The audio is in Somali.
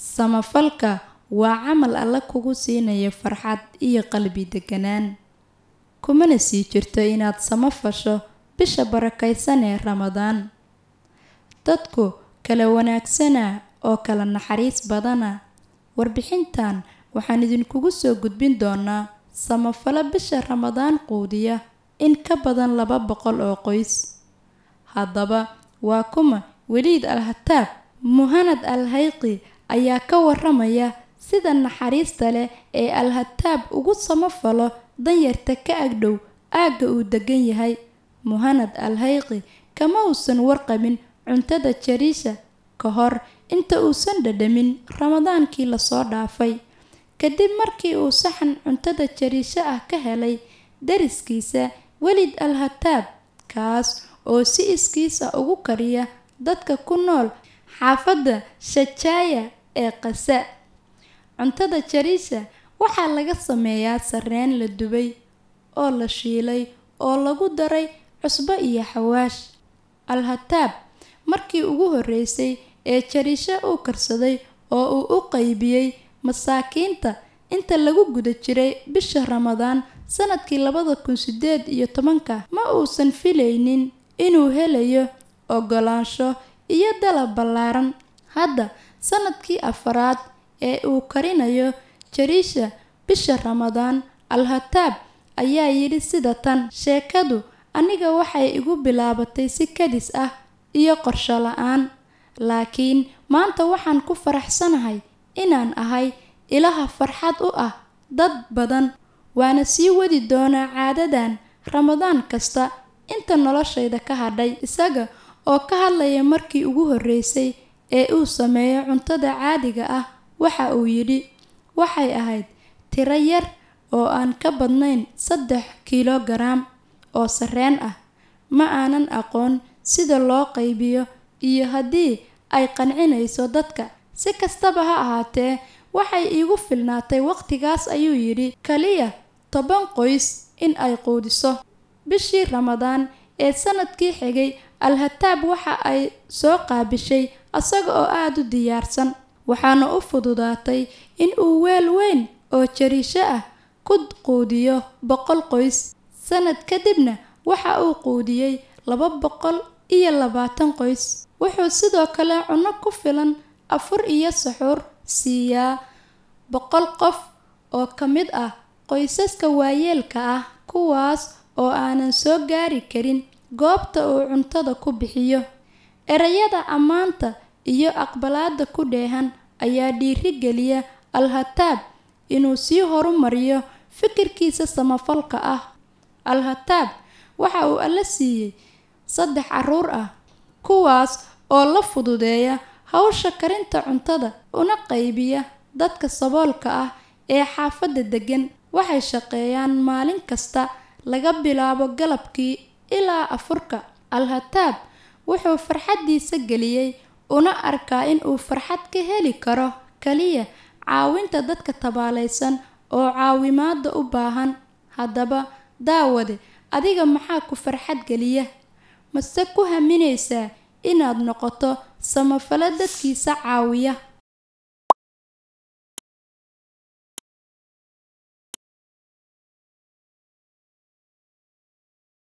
samafalka waa camal alla kugu siinaya farxad iyo qalbi deganaan kumana sii jirto inaad samafasho bisha barakaysan ee ramadaan dadku kala wanaagsana oo kala naxariis badana warbixintan waxaan idinkugu soo gudbin doonaa samafalo bisha ramadaan quudiya in ka badan laba boqol oo qoys haddaba waa kuma weliid alhataab muhanad alhayqi ayaa ka waramaya sida naxariista leh ee alhataab hataab ugu samafalo danyarta ka agdhow aagga uu deggan yahay muhanad al-hayqi kama uusan warqabin cuntada jariisha ka hor inta uusan dhadhamin ramadaankii lasoo dhaafay kadib markii uu saxan cuntada jariisho ah ka helay dariskiisa welid al-hataab kaas oo si iskiis ah ugu kariya dadka ku nool xaafadda shajaaya ee qasa cuntada jariisa waxaa laga sameeyaa sareen la dubay oo la shiilay oo lagu daray cusbo iyo xawaash alhataab markii ugu horreysay ee jariisho uu karsaday oo uu u qaybiyey masaakiinta inta lagu guda jiray bisha ramadaan sanadkii labada kun sideed iyo tobanka ma uusan filaynin inuu helayo ogolaansho iyo dalab ballaaran hadda sanadkii afaraad ee uu karinayo jariisha bisha ramadaan al-hataab ayaa yidhi sida tan sheekadu aniga waxay igu bilaabatay si kadis ah iyo qorsho la-aan laakiin maanta waxaan ku faraxsanahay inaan ahay ilaha farxad u ah dad badan waana sii wadi doonaa caadadan ramadaan kasta inta noloshayda ka hadhay isaga oo ka hadlaya markii ugu horreysay ee uu sameeyo cuntada caadiga ah waxa uu yidhi waxay ahayd tiro yar oo aan ka badnayn saddex kiilogaraam oo sarreen ah ma aanan aqoon sida loo qaybiyo iyo haddii ay qancinayso dadka si kastaba ha ahaatee waxay iigu filnaatay waqtigaas ayuu yidhi kaliya toban qoys in ay quudiso bishii ramadaan ee sanadkii xigay al-hataab waxa ay soo qaabishay asaga oo aada u diyaarsan waxaana u fududaatay in uu weel weyn oo jariisho ah ku quudiyo boqol qoys sanad kadibna waxa uu quudiyey laba boqol iyo labaatan qoys wuxuu sidoo kale cunno ku filan afur iyo saxuur siiyaa boqol qof oo ka mid ah qoysaska waayeelka ah kuwaas oo aanan soo gaari karin goobta uu cuntada ku bixiyo erayada ammaanta iyo aqbalaadda ku dheehan ayaa dhiiri geliya al-hataab inuu sii horumariyo fikirkiisa samafalka ah alhataab waxa uu alla siiyey saddex caruur ah kuwaas oo la fududeeya hawsha karinta cuntada una qaybiya dadka saboolka ah ee xaafadda deggan waxay shaqeeyaan maalin kasta laga bilaabo galabkii ilaa afurka al-hataab wuxuu farxaddiisa geliyey una arkaa inuu farxad ka heli karo kaliya caawinta dadka tabaalaysan oo caawimaada u baahan haddaba daawade adiga maxaa ku farxad geliya mase ku haminaysaa inaad noqoto samafalo dadkiisa caawiya